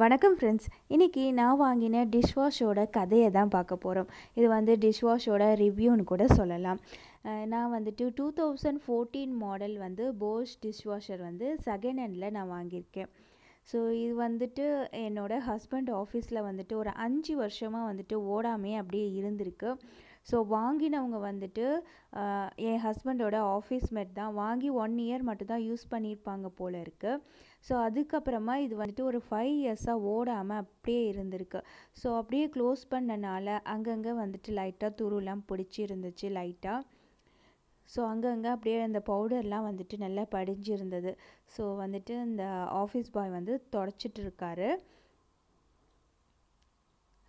வணக்கம் ஃப்ரெண்ட்ஸ் இன்றைக்கி நான் வாங்கின டிஷ் வாஷோட கதையை தான் பார்க்க போகிறோம் இது வந்து டிஷ் வாஷோட ரிவ்யூன்னு கூட சொல்லலாம் நான் வந்துட்டு டூ தௌசண்ட் ஃபோர்டீன் மாடல் வந்து போஸ் டிஷ் வாஷர் வந்து செகண்ட் ஹேண்டில் நான் வாங்கியிருக்கேன் ஸோ இது வந்துட்டு என்னோடய ஹஸ்பண்ட் ஆஃபீஸில் வந்துட்டு ஒரு அஞ்சு வருஷமாக வந்துட்டு ஓடாமே அப்படியே இருந்திருக்கு ஸோ வாங்கினவங்க வந்துட்டு என் ஹஸ்பண்டோட ஆஃபீஸ் மேட் தான் வாங்கி ஒன் இயர் மட்டும்தான் யூஸ் பண்ணியிருப்பாங்க போல் இருக்குது ஸோ அதுக்கப்புறமா இது வந்துட்டு ஒரு ஃபைவ் இயர்ஸாக ஓடாமல் அப்படியே இருந்திருக்கு ஸோ அப்படியே க்ளோஸ் பண்ணனால அங்கங்கே வந்துட்டு லைட்டாக துருலாம் பிடிச்சி இருந்துச்சு லைட்டாக ஸோ அங்கங்கே அப்படியே அந்த பவுடர்லாம் வந்துட்டு நல்லா படிஞ்சிருந்தது ஸோ வந்துட்டு இந்த ஆஃபீஸ் பாய் வந்து தொடச்சிட்ருக்காரு இருக்காரு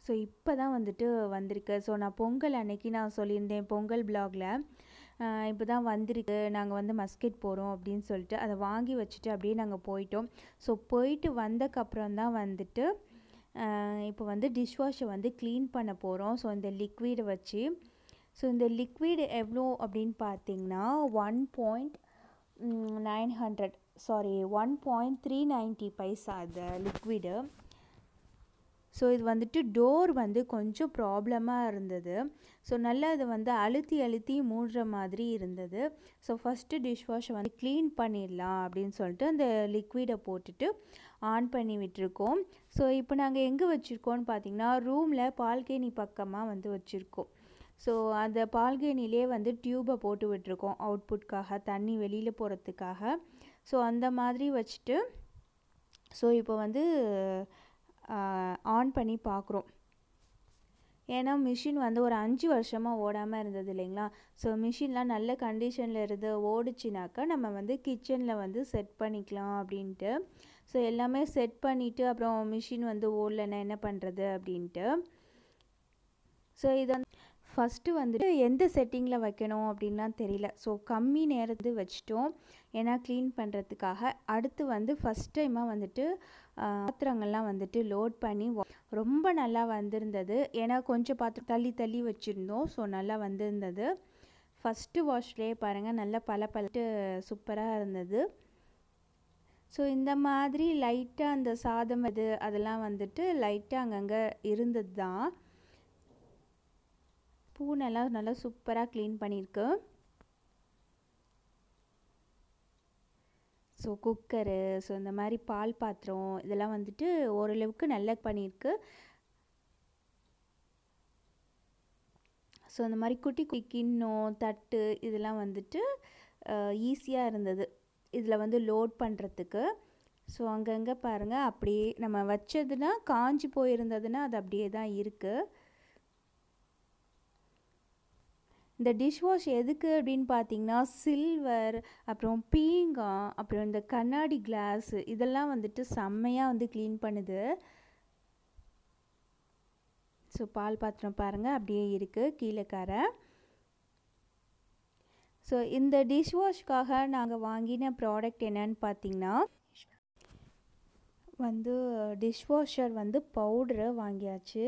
ஸோ இப்போ தான் வந்துட்டு வந்திருக்கு ஸோ நான் பொங்கல் அன்னைக்கு நான் சொல்லியிருந்தேன் பொங்கல் பிளாகில் இப்போ தான் வந்திருக்கு நாங்கள் வந்து மஸ்கெட் போகிறோம் அப்படின்னு சொல்லிட்டு அதை வாங்கி வச்சுட்டு அப்படியே நாங்கள் போயிட்டோம் ஸோ போயிட்டு வந்தக்கப்புறம் தான் வந்துட்டு இப்போ வந்து டிஷ்வாஷை வந்து க்ளீன் பண்ண போகிறோம் ஸோ இந்த லிக்விடை வச்சு ஸோ இந்த லிக்விடு எவ்வளோ அப்படின்னு பார்த்தீங்கன்னா one point nine hundred sorry one point three ninety paise அது லிக்விடு ஸோ இது வந்துட்டு டோர் வந்து கொஞ்சம் ப்ராப்ளமாக இருந்தது ஸோ நல்லா இது வந்து அழுத்தி அழுத்தி மூடுற மாதிரி இருந்தது ஸோ ஃபஸ்ட்டு டிஷ் வாஷை வந்து க்ளீன் பண்ணிடலாம் அப்படின்னு சொல்லிட்டு அந்த லிக்விடை போட்டுட்டு ஆன் பண்ணி விட்டுருக்கோம் ஸோ இப்போ நாங்கள் எங்கே வச்சுருக்கோம்னு பார்த்திங்கன்னா ரூமில் பால்கேணி பக்கமாக வந்து வச்சுருக்கோம் ஸோ அந்த பால்கேணிலே வந்து டியூபை போட்டு விட்டுருக்கோம் அவுட்புட்காக தண்ணி வெளியில் போகிறதுக்காக ஸோ அந்த மாதிரி வச்சுட்டு ஸோ இப்போ வந்து ஆன் பண்ணி பார்க்குறோம் ஏன்னா மிஷின் வந்து ஒரு அஞ்சு வருஷமாக ஓடாமல் இருந்தது இல்லைங்களா ஸோ மிஷின்லாம் நல்ல கண்டிஷனில் இருந்து ஓடிச்சுனாக்கா நம்ம வந்து கிச்சனில் வந்து செட் பண்ணிக்கலாம் அப்படின்ட்டு ஸோ எல்லாமே செட் பண்ணிவிட்டு அப்புறம் மிஷின் வந்து ஓடலைன்னா என்ன பண்ணுறது அப்படின்ட்டு ஸோ இது வந்து ஃபஸ்ட்டு வந்துட்டு எந்த செட்டிங்கில் வைக்கணும் அப்படின்லாம் தெரியல ஸோ கம்மி நேரத்து வச்சுட்டோம் ஏன்னா க்ளீன் பண்ணுறதுக்காக அடுத்து வந்து ஃபஸ்ட் டைமாக வந்துட்டு பாத்திரங்கள்லாம் வந்துட்டு லோட் பண்ணி ரொம்ப நல்லா வந்திருந்தது ஏன்னா கொஞ்சம் பாத்திரம் தள்ளி தள்ளி வச்சுருந்தோம் ஸோ நல்லா வந்திருந்தது ஃபஸ்ட்டு வாஷ்லேயே பாருங்கள் நல்லா பல பலட்டு சூப்பராக இருந்தது ஸோ இந்த மாதிரி லைட்டாக அந்த சாதம் இது அதெல்லாம் வந்துட்டு லைட்டாக அங்கங்கே இருந்தது தான் பூனெல்லாம் நல்லா சூப்பராக க்ளீன் பண்ணியிருக்கு ஸோ குக்கரு ஸோ இந்த மாதிரி பால் பாத்திரம் இதெல்லாம் வந்துட்டு ஓரளவுக்கு நல்லா பண்ணியிருக்கு ஸோ இந்த மாதிரி குட்டி குட்டி கிண்ணம் தட்டு இதெல்லாம் வந்துட்டு ஈஸியாக இருந்தது இதில் வந்து லோட் பண்ணுறதுக்கு ஸோ அங்கங்கே பாருங்கள் அப்படியே நம்ம வச்சதுன்னா காஞ்சி போயிருந்ததுன்னா அது அப்படியே தான் இருக்குது இந்த டிஷ் வாஷ் எதுக்கு அப்படின்னு பார்த்தீங்கன்னா சில்வர் அப்புறம் பீங்கா அப்புறம் இந்த கண்ணாடி கிளாஸு இதெல்லாம் வந்துட்டு செம்மையாக வந்து க்ளீன் பண்ணுது ஸோ பால் பாத்திரம் பாருங்கள் அப்படியே இருக்குது கீழே கார ஸோ இந்த டிஷ்வாஷ்க்காக நாங்கள் வாங்கின ப்ராடக்ட் என்னன்னு பார்த்தீங்கன்னா வந்து டிஷ்வாஷர் வந்து பவுட்ரு வாங்கியாச்சு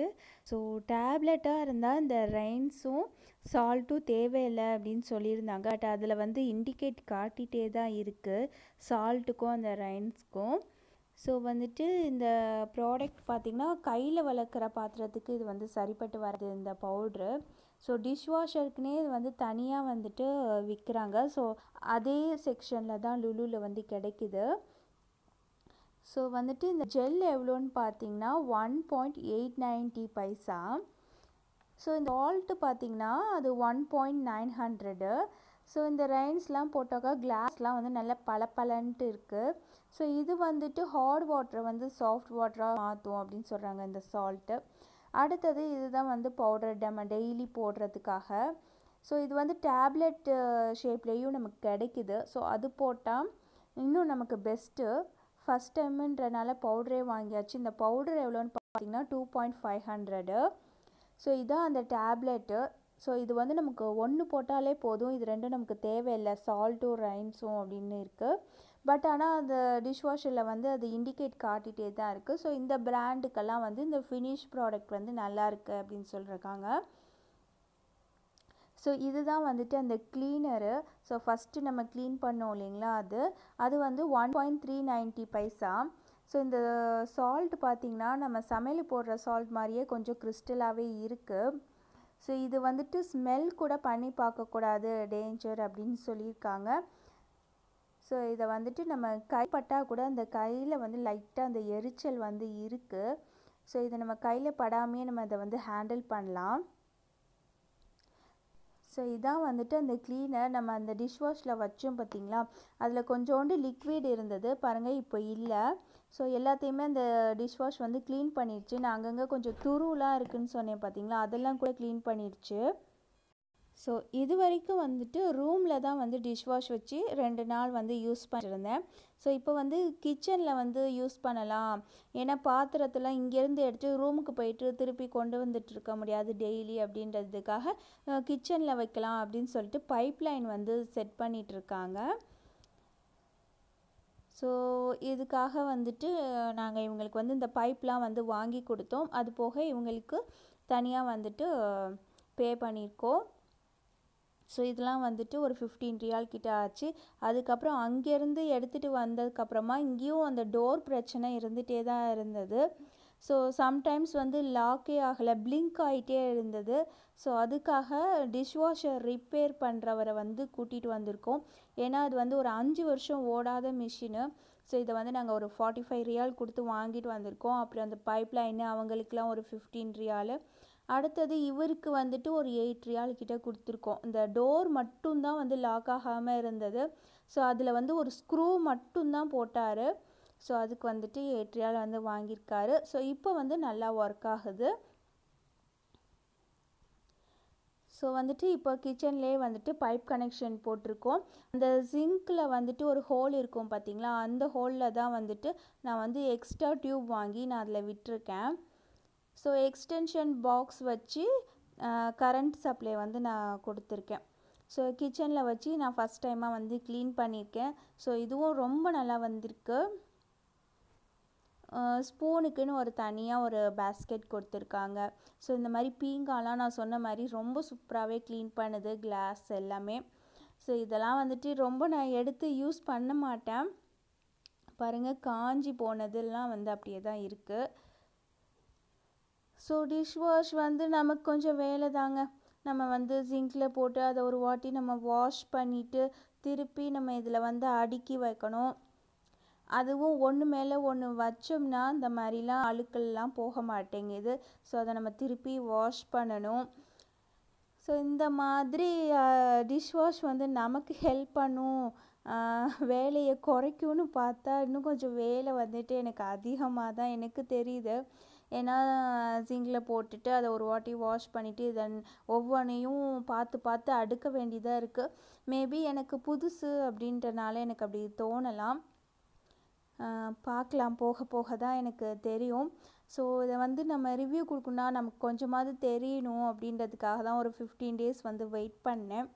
ஸோ டேப்லெட்டாக இருந்தால் இந்த ரைன்ஸும் சால்ட்டும் தேவையில்லை அப்படின்னு சொல்லியிருந்தாங்க பட் அதில் வந்து இண்டிகேட் காட்டிகிட்டே தான் இருக்குது சால்ட்டுக்கும் அந்த ரைன்ஸ்க்கும் ஸோ வந்துட்டு இந்த ப்ராடக்ட் பார்த்திங்கன்னா கையில் வளர்க்குற பாத்திரத்துக்கு இது வந்து சரிப்பட்டு வர்றது இந்த பவுட்ரு ஸோ டிஷ்வாஷருக்குனே இது வந்து தனியாக வந்துட்டு விற்கிறாங்க ஸோ அதே செக்ஷனில் தான் லுலுவில் வந்து கிடைக்குது ஸோ வந்துட்டு இந்த ஜெல் எவ்வளோன்னு பார்த்தீங்கன்னா one point eight ninety paisa so இந்த ஆல்ட்டு பார்த்தீங்கன்னா அது one point nine hundred so இந்த ரைன்ஸ்லாம் போட்டாக்கா கிளாஸ்லாம் வந்து நல்லா பளபளன்ட்டு இருக்குது ஸோ இது வந்துட்டு ஹாட் வாட்டரை வந்து சாஃப்ட் வாட்டராக மாற்றும் அப்படின்னு சொல்கிறாங்க இந்த சால்ட்டு அடுத்தது இதுதான் வந்து பவுடர் நம்ம டெய்லி போடுறதுக்காக ஸோ இது வந்து டேப்லெட் ஷேப்லேயும் uh, நமக்கு கிடைக்குது ஸோ அது போட்டால் இன்னும் நமக்கு பெஸ்ட்டு ஃபஸ்ட் டைமுன்றனால பவுடரே வாங்கியாச்சு இந்த பவுடர் எவ்வளோன்னு பார்த்தீங்கன்னா two point five hundred so இதுதான் அந்த டேப்லெட்டு ஸோ இது வந்து நமக்கு ஒன்று போட்டாலே போதும் இது ரெண்டும் நமக்கு தேவையில்லை சால்ட்டும் ரைன்ஸும் அப்படின்னு இருக்குது பட் ஆனால் அந்த டிஷ்வாஷரில் வந்து அது இண்டிகேட் காட்டிகிட்டே தான் இருக்குது ஸோ இந்த பிராண்டுக்கெல்லாம் வந்து இந்த ஃபினிஷ் ப்ராடக்ட் வந்து நல்லாயிருக்கு அப்படின்னு சொல்லியிருக்காங்க ஸோ இதுதான் வந்துட்டு அந்த க்ளீனரு ஸோ ஃபஸ்ட்டு நம்ம க்ளீன் பண்ணோம் இல்லைங்களா அது அது வந்து one point three ninety paisa so இந்த சால்ட் பார்த்திங்கன்னா நம்ம சமையல் போடுற சால்ட் மாதிரியே கொஞ்சம் கிறிஸ்டலாகவே இருக்குது ஸோ இது வந்துட்டு ஸ்மெல் கூட பண்ணி பார்க்கக்கூடாது டேஞ்சர் அப்படின்னு சொல்லியிருக்காங்க ஸோ இதை வந்துட்டு நம்ம கைப்பட்டால் கூட அந்த கையில் வந்து லைட்டாக அந்த எரிச்சல் வந்து இருக்குது ஸோ இதை நம்ம கையில் படாமையே நம்ம இதை வந்து ஹேண்டில் பண்ணலாம் ஸோ இதான் வந்துட்டு அந்த க்ளீனர் நம்ம அந்த டிஷ் வாஷில் வச்சோம் பார்த்திங்களா அதில் கொஞ்சோண்டு லிக்விட் இருந்தது பாருங்கள் இப்போ இல்லை ஸோ எல்லாத்தையுமே அந்த டிஷ் வாஷ் வந்து க்ளீன் பண்ணிடுச்சு நான் அங்கங்கே கொஞ்சம் துருலாம் இருக்குதுன்னு சொன்னேன் பார்த்திங்களா அதெல்லாம் கூட க்ளீன் பண்ணிடுச்சு ஸோ இது வரைக்கும் வந்துட்டு ரூமில் தான் வந்து டிஷ் வாஷ் வச்சு ரெண்டு நாள் வந்து யூஸ் பண்ணியிருந்தேன் ஸோ இப்போ வந்து கிச்சனில் வந்து யூஸ் பண்ணலாம் ஏன்னா பாத்திரத்தெல்லாம் இங்கேருந்து எடுத்து ரூமுக்கு போயிட்டு திருப்பி கொண்டு வந்துட்டு இருக்க முடியாது டெய்லி அப்படின்றதுக்காக கிச்சனில் வைக்கலாம் அப்படின்னு சொல்லிட்டு பைப் லைன் வந்து செட் பண்ணிகிட்ருக்காங்க ஸோ இதுக்காக வந்துட்டு நாங்கள் இவங்களுக்கு வந்து இந்த பைப்லாம் வந்து வாங்கி கொடுத்தோம் அது போக இவங்களுக்கு தனியாக வந்துட்டு பே பண்ணியிருக்கோம் ஸோ இதெல்லாம் வந்துட்டு ஒரு ஃபிஃப்டீன் ரியால் கிட்ட ஆச்சு அதுக்கப்புறம் அங்கேருந்து எடுத்துகிட்டு வந்ததுக்கப்புறமா இங்கேயும் அந்த டோர் பிரச்சனை இருந்துகிட்டே தான் இருந்தது ஸோ சம்டைம்ஸ் வந்து லாக்கே ஆகலை பிளிங்க் ஆகிட்டே இருந்தது ஸோ அதுக்காக டிஷ்வாஷர் ரிப்பேர் பண்ணுறவரை வந்து கூட்டிகிட்டு வந்திருக்கோம் ஏன்னா அது வந்து ஒரு அஞ்சு வருஷம் ஓடாத மிஷினு ஸோ இதை வந்து நாங்கள் ஒரு ஃபார்ட்டி ஃபைவ் ரியால் கொடுத்து வாங்கிட்டு வந்திருக்கோம் அப்புறம் அந்த பைப் லைனு அவங்களுக்குலாம் ஒரு ஃபிஃப்டீன் ரியாலு அடுத்தது இவருக்கு வந்துட்டு ஒரு எயிட் ரியால் கிட்டே கொடுத்துருக்கோம் இந்த டோர் மட்டும்தான் வந்து லாக் ஆகாமல் இருந்தது ஸோ அதில் வந்து ஒரு ஸ்க்ரூ மட்டும்தான் போட்டார் ஸோ அதுக்கு வந்துட்டு எயிட் ரியால் வந்து வாங்கியிருக்காரு ஸோ இப்போ வந்து நல்லா ஒர்க் ஆகுது ஸோ வந்துட்டு இப்போ கிச்சன்லேயே வந்துட்டு பைப் கனெக்ஷன் போட்டிருக்கோம் அந்த ஜிங்க்கில் வந்துட்டு ஒரு ஹோல் இருக்கும் பார்த்தீங்களா அந்த ஹோலில் தான் வந்துட்டு நான் வந்து எக்ஸ்ட்ரா டியூப் வாங்கி நான் அதில் விட்டுருக்கேன் ஸோ எக்ஸ்டென்ஷன் பாக்ஸ் வச்சு கரண்ட் சப்ளை வந்து நான் கொடுத்துருக்கேன் ஸோ கிச்சனில் வச்சு நான் ஃபஸ்ட் டைமாக வந்து க்ளீன் பண்ணியிருக்கேன் ஸோ இதுவும் ரொம்ப நல்லா வந்திருக்கு ஸ்பூனுக்குன்னு ஒரு தனியாக ஒரு பேஸ்கெட் கொடுத்துருக்காங்க ஸோ இந்த மாதிரி பீங்காலாம் நான் சொன்ன மாதிரி ரொம்ப சூப்பராகவே க்ளீன் பண்ணுது கிளாஸ் எல்லாமே ஸோ இதெல்லாம் வந்துட்டு ரொம்ப நான் எடுத்து யூஸ் பண்ண மாட்டேன் பாருங்கள் காஞ்சி போனதெல்லாம் வந்து அப்படியே தான் இருக்குது ஸோ டிஷ் வாஷ் வந்து நமக்கு கொஞ்சம் வேலை தாங்க நம்ம வந்து ஜிங்கில் போட்டு அதை ஒரு வாட்டி நம்ம வாஷ் பண்ணிவிட்டு திருப்பி நம்ம இதில் வந்து அடுக்கி வைக்கணும் அதுவும் ஒன்று மேலே ஒன்று வச்சோம்னா இந்த மாதிரிலாம் அழுக்கள்லாம் போக மாட்டேங்குது ஸோ அதை நம்ம திருப்பி வாஷ் பண்ணணும் ஸோ இந்த மாதிரி டிஷ் வாஷ் வந்து நமக்கு ஹெல்ப் பண்ணும் வேலையை குறைக்கும்னு பார்த்தா இன்னும் கொஞ்சம் வேலை வந்துட்டு எனக்கு அதிகமாக தான் எனக்கு தெரியுது ஏன்னா ஜிங்கில் போட்டுட்டு அதை ஒரு வாட்டி வாஷ் பண்ணிவிட்டு தென் ஒவ்வொன்றையும் பார்த்து பார்த்து அடுக்க வேண்டியதாக இருக்குது மேபி எனக்கு புதுசு அப்படின்றனால எனக்கு அப்படி தோணலாம் பார்க்கலாம் போக போக தான் எனக்கு தெரியும் ஸோ இதை வந்து நம்ம ரிவ்யூ கொடுக்குன்னா நமக்கு கொஞ்சமாவது தெரியணும் அப்படின்றதுக்காக தான் ஒரு ஃபிஃப்டீன் டேஸ் வந்து வெயிட் பண்ணேன்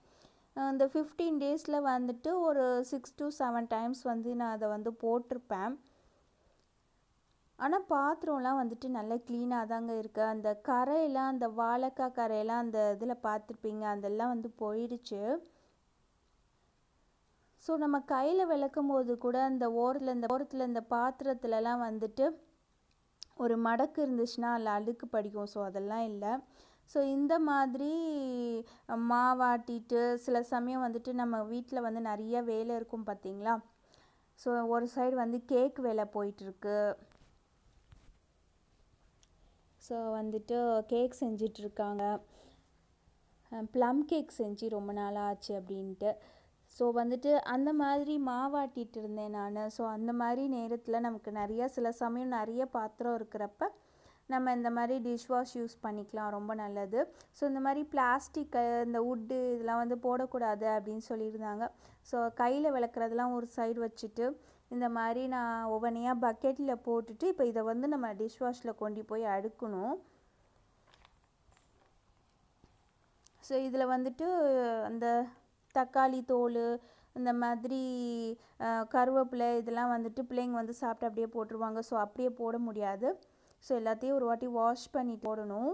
இந்த ஃபிஃப்டீன் டேஸில் வந்துட்டு ஒரு சிக்ஸ் டு செவன் டைம்ஸ் வந்து நான் அதை வந்து போட்டிருப்பேன் ஆனால் பாத்திரம்லாம் வந்துட்டு நல்லா க்ளீனாக தாங்க இருக்குது அந்த கரையெல்லாம் அந்த வாழைக்காய் கரையெல்லாம் அந்த இதில் பார்த்துருப்பீங்க அதெல்லாம் வந்து போயிடுச்சு ஸோ நம்ம கையில் விளக்கும் போது கூட அந்த ஓரத்தில் இந்த ஓரத்தில் இந்த பாத்திரத்துலலாம் வந்துட்டு ஒரு மடக்கு இருந்துச்சுன்னா அதில் அழுக்கு படிக்கும் ஸோ அதெல்லாம் இல்லை ஸோ இந்த மாதிரி மாவாட்டிட்டு சில சமயம் வந்துட்டு நம்ம வீட்டில் வந்து நிறைய வேலை இருக்கும் பார்த்திங்களா ஸோ ஒரு சைடு வந்து கேக் வேலை போயிட்டுருக்கு ஸோ வந்துட்டு கேக் செஞ்சிட்ருக்காங்க ப்ளம் கேக் செஞ்சு ரொம்ப நாளாக ஆச்சு அப்படின்ட்டு ஸோ வந்துட்டு அந்த மாதிரி மாவாட்டிகிட்டு இருந்தேன் நான் ஸோ அந்த மாதிரி நேரத்தில் நமக்கு நிறையா சில சமயம் நிறைய பாத்திரம் இருக்கிறப்ப நம்ம இந்த மாதிரி டிஷ் வாஷ் யூஸ் பண்ணிக்கலாம் ரொம்ப நல்லது ஸோ இந்த மாதிரி பிளாஸ்டிக்கு இந்த உட்டு இதெல்லாம் வந்து போடக்கூடாது அப்படின்னு சொல்லியிருந்தாங்க ஸோ கையில் விளக்குறதெல்லாம் ஒரு சைடு வச்சுட்டு இந்த மாதிரி நான் ஒவ்வொன்றையாக பக்கெட்டில் போட்டுட்டு இப்போ இதை வந்து நம்ம டிஷ் வாஷில் கொண்டு போய் அடுக்கணும் ஸோ இதில் வந்துட்டு அந்த தக்காளி தோல் இந்த மாதிரி கருவேப்பிலை இதெல்லாம் வந்துட்டு பிள்ளைங்க வந்து சாப்பிட்டு அப்படியே போட்டுருவாங்க ஸோ அப்படியே போட முடியாது ஸோ எல்லாத்தையும் ஒரு வாட்டி வாஷ் பண்ணி போடணும்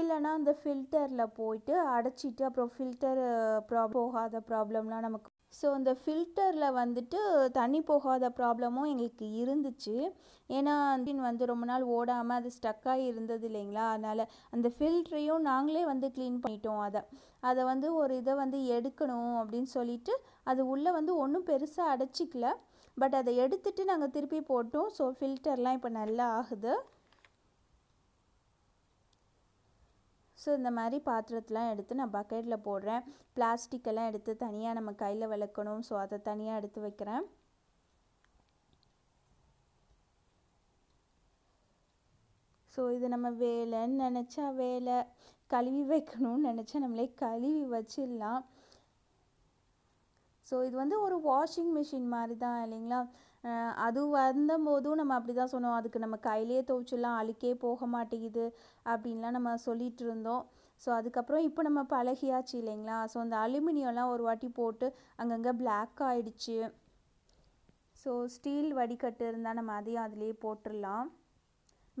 இல்லைனா அந்த ஃபில்டரில் போயிட்டு அடைச்சிட்டு அப்புறம் ஃபில்டர் ப்ரா போகாத ப்ராப்ளம்லாம் நமக்கு ஸோ இந்த ஃபில்டரில் வந்துட்டு தண்ணி போகாத ப்ராப்ளமும் எங்களுக்கு இருந்துச்சு ஏன்னா வந்து ரொம்ப நாள் ஓடாமல் அது ஸ்டக்காகி இருந்தது இல்லைங்களா அதனால் அந்த ஃபில்டரையும் நாங்களே வந்து க்ளீன் பண்ணிட்டோம் அதை அதை வந்து ஒரு இதை வந்து எடுக்கணும் அப்படின்னு சொல்லிட்டு அது உள்ளே வந்து ஒன்றும் பெருசாக அடைச்சிக்கல பட் அதை எடுத்துட்டு நாங்கள் திருப்பி போட்டோம் ஸோ ஃபில்டர்லாம் இப்போ நல்லா ஆகுது ஸோ இந்த மாதிரி பாத்திரத்தெலாம் எடுத்து நான் பக்கெட்டில் போடுறேன் பிளாஸ்டிக்கெல்லாம் எடுத்து தனியாக நம்ம கையில் விளக்கணும் ஸோ அதை தனியாக எடுத்து வைக்கிறேன் ஸோ இது நம்ம வேலைன்னு நினச்சா வேலை கழுவி வைக்கணும்னு நினச்சா நம்மளே கழுவி வச்சிடலாம் ஸோ இது வந்து ஒரு வாஷிங் மிஷின் மாதிரி தான் இல்லைங்களா அது வந்தபோதும் நம்ம அப்படி தான் சொன்னோம் அதுக்கு நம்ம கையிலேயே துவைச்சிடலாம் அழுக்கே போக மாட்டேங்குது அப்படின்லாம் நம்ம சொல்லிகிட்டு இருந்தோம் ஸோ அதுக்கப்புறம் இப்போ நம்ம பழகியாச்சு இல்லைங்களா ஸோ அந்த அலுமினியம்லாம் ஒரு வாட்டி போட்டு அங்கங்கே பிளாக் ஆகிடுச்சு ஸோ ஸ்டீல் வடிகட்டு இருந்தால் நம்ம அதையும் அதிலே போட்டுடலாம்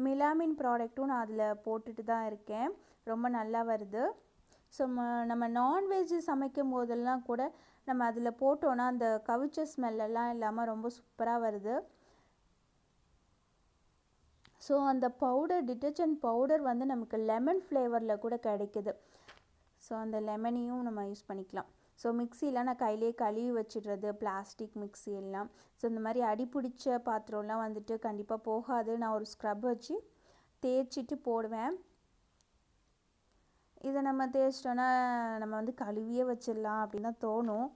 மிலாமின் ப்ராடக்ட்டும் நான் அதில் போட்டுட்டு தான் இருக்கேன் ரொம்ப நல்லா வருது ஸோ நம்ம நான்வெஜ் சமைக்கும் போதெல்லாம் கூட நம்ம அதில் போட்டோன்னா அந்த கவிச்ச ஸ்மெல்லாம் இல்லாமல் ரொம்ப சூப்பராக வருது ஸோ அந்த பவுடர் டிட்டர்ஜென்ட் பவுடர் வந்து நமக்கு லெமன் ஃப்ளேவரில் கூட கிடைக்கிது ஸோ அந்த லெமனையும் நம்ம யூஸ் பண்ணிக்கலாம் ஸோ மிக்சிலாம் நான் கையிலே கழுவி வச்சிடுறது பிளாஸ்டிக் மிக்சி எல்லாம் ஸோ இந்த மாதிரி அடிப்பிடிச்ச பாத்திரம்லாம் வந்துட்டு கண்டிப்பாக போகாது நான் ஒரு ஸ்க்ரப் வச்சு தேய்ச்சிட்டு போடுவேன் இதை நம்ம தேய்ச்சிட்டோன்னா நம்ம வந்து கழுவியே வச்சிடலாம் அப்படின்னு தான் தோணும்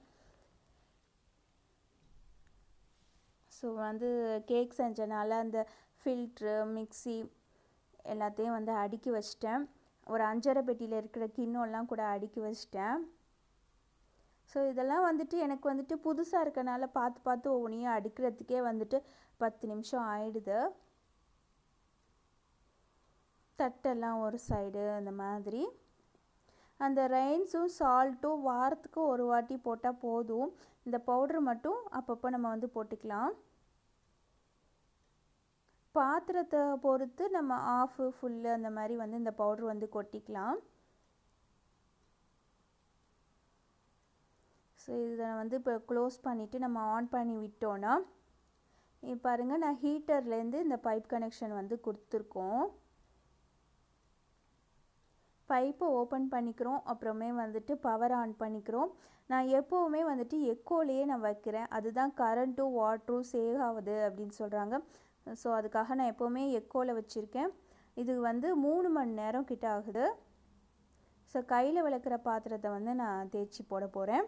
ஸோ வந்து கேக் செஞ்சனால அந்த ஃபில்ட்ரு மிக்சி எல்லாத்தையும் வந்து அடுக்கி வச்சிட்டேன் ஒரு அஞ்சரை பெட்டியில் இருக்கிற கிண்ணம்லாம் கூட அடுக்கி வச்சிட்டேன் ஸோ இதெல்லாம் வந்துட்டு எனக்கு வந்துட்டு புதுசாக இருக்கனால பார்த்து பார்த்து ஒவ்வொன்றையும் அடுக்கிறதுக்கே வந்துட்டு பத்து நிமிஷம் ஆயிடுது தட்டெல்லாம் ஒரு சைடு அந்த மாதிரி அந்த ரைன்ஸும் சால்ட்டும் வாரத்துக்கு ஒரு வாட்டி போட்டால் போதும் இந்த பவுட்ரு மட்டும் அப்பப்போ நம்ம வந்து போட்டுக்கலாம் பாத்திரத்தை பொறுத்து நம்ம ஆஃபு ஃபுல்லு அந்த மாதிரி வந்து இந்த பவுட்ரு வந்து கொட்டிக்கலாம் ஸோ இதை வந்து இப்போ க்ளோஸ் பண்ணிவிட்டு நம்ம ஆன் பண்ணி விட்டோன்னா பாருங்கள் நான் ஹீட்டர்லேருந்து இந்த பைப் கனெக்ஷன் வந்து கொடுத்துருக்கோம் பைப்பை ஓப்பன் பண்ணிக்கிறோம் அப்புறமே வந்துட்டு பவர் ஆன் பண்ணிக்கிறோம் நான் எப்போவுமே வந்துட்டு எக்கோலையே நான் வைக்கிறேன் அதுதான் கரண்ட்டும் வாட்டரும் சேவ் ஆகுது அப்படின்னு சொல்கிறாங்க ஸோ அதுக்காக நான் எப்போவுமே எக்கோவில் வச்சுருக்கேன் இது வந்து மூணு மணி நேரம் கிட்ட ஆகுது ஸோ கையில் விளக்குற பாத்திரத்தை வந்து நான் தேய்ச்சி போட போகிறேன்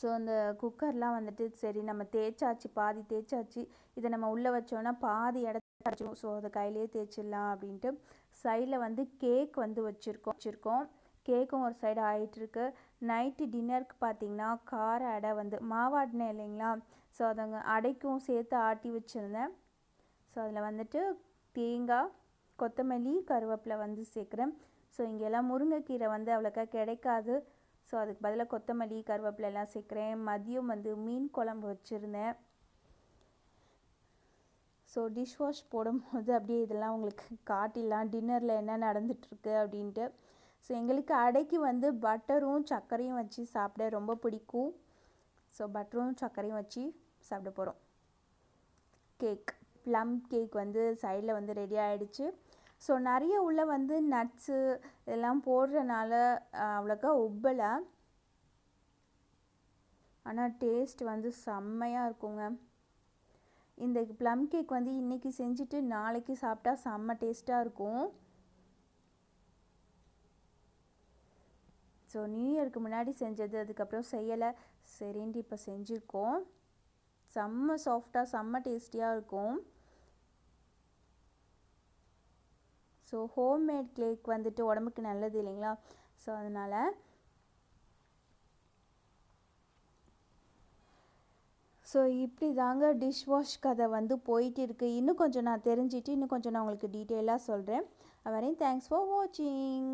ஸோ அந்த குக்கர்லாம் வந்துட்டு சரி நம்ம தேய்ச்சாச்சு பாதி தேய்ச்சாச்சு இதை நம்ம உள்ளே வச்சோன்னா பாதி இடத்து கிடச்சிரும் ஸோ அதை கையிலே தேய்ச்சிடலாம் அப்படின்ட்டு சைடில் வந்து கேக் வந்து வச்சுருக்கோம் வச்சுருக்கோம் கேக்கும் ஒரு சைடு ஆகிட்டுருக்கு நைட்டு டின்னருக்கு பார்த்தீங்கன்னா கார அடை வந்து மாவாடினேன் இல்லைங்களா ஸோ அதங்க அடைக்கும் சேர்த்து ஆட்டி வச்சுருந்தேன் ஸோ அதில் வந்துட்டு தேங்காய் கொத்தமல்லி கருவேப்பிலை வந்து சேர்க்குறேன் ஸோ இங்கெல்லாம் முருங்கைக்கீரை வந்து அவ்வளோக்கா கிடைக்காது ஸோ அதுக்கு பதிலாக கொத்தமல்லி கருவேப்பிலை எல்லாம் சேர்க்குறேன் மதியம் வந்து மீன் குழம்பு வச்சுருந்தேன் ஸோ டிஷ் வாஷ் போடும்போது அப்படியே இதெல்லாம் உங்களுக்கு காட்டிடலாம் டின்னரில் என்ன நடந்துகிட்ருக்கு அப்படின்ட்டு ஸோ எங்களுக்கு அடைக்கு வந்து பட்டரும் சர்க்கரையும் வச்சு சாப்பிட ரொம்ப பிடிக்கும் ஸோ பட்டரும் சர்க்கரையும் வச்சு சாப்பிட போகிறோம் கேக் ப்ளம் கேக் வந்து சைடில் வந்து ரெடி ஆகிடுச்சு ஸோ நிறைய உள்ளே வந்து நட்ஸு இதெல்லாம் போடுறனால அவ்வளோக்கா உப்பலை ஆனால் டேஸ்ட் வந்து செம்மையாக இருக்குங்க இந்த ப்ளம் கேக் வந்து இன்றைக்கி செஞ்சுட்டு நாளைக்கு சாப்பிட்டா செம்ம டேஸ்ட்டாக இருக்கும் ஸோ நியூ இயருக்கு முன்னாடி செஞ்சது அதுக்கப்புறம் செய்யலை சரின்ட்டு இப்போ செஞ்சுருக்கோம் செம்ம சாஃப்டாக செம்ம டேஸ்டியாக இருக்கும் ஸோ ஹோம்மேட் கேக் வந்துட்டு உடம்புக்கு நல்லது இல்லைங்களா ஸோ அதனால் ஸோ இப்படி தாங்க டிஷ் வாஷ் கதை வந்து போயிட்டு இருக்குது இன்னும் கொஞ்சம் நான் தெரிஞ்சிட்டு இன்னும் கொஞ்சம் நான் உங்களுக்கு டீட்டெயிலாக சொல்கிறேன் வரையும் தேங்க்ஸ் ஃபார் வாட்சிங்